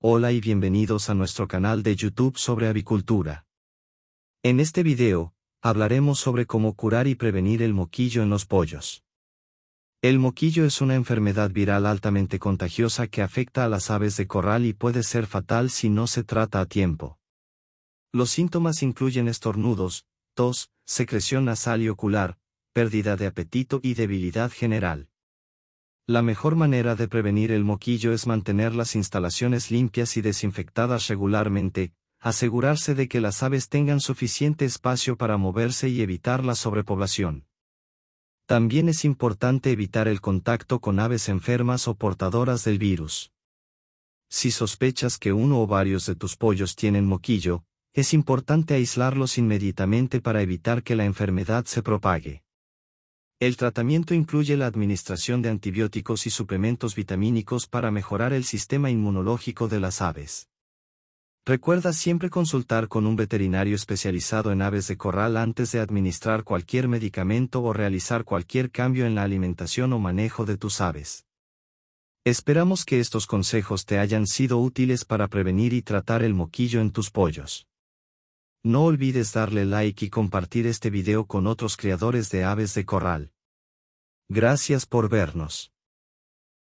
Hola y bienvenidos a nuestro canal de YouTube sobre avicultura. En este video, hablaremos sobre cómo curar y prevenir el moquillo en los pollos. El moquillo es una enfermedad viral altamente contagiosa que afecta a las aves de corral y puede ser fatal si no se trata a tiempo. Los síntomas incluyen estornudos, tos, secreción nasal y ocular, pérdida de apetito y debilidad general. La mejor manera de prevenir el moquillo es mantener las instalaciones limpias y desinfectadas regularmente, asegurarse de que las aves tengan suficiente espacio para moverse y evitar la sobrepoblación. También es importante evitar el contacto con aves enfermas o portadoras del virus. Si sospechas que uno o varios de tus pollos tienen moquillo, es importante aislarlos inmediatamente para evitar que la enfermedad se propague. El tratamiento incluye la administración de antibióticos y suplementos vitamínicos para mejorar el sistema inmunológico de las aves. Recuerda siempre consultar con un veterinario especializado en aves de corral antes de administrar cualquier medicamento o realizar cualquier cambio en la alimentación o manejo de tus aves. Esperamos que estos consejos te hayan sido útiles para prevenir y tratar el moquillo en tus pollos. No olvides darle like y compartir este video con otros creadores de aves de corral. Gracias por vernos.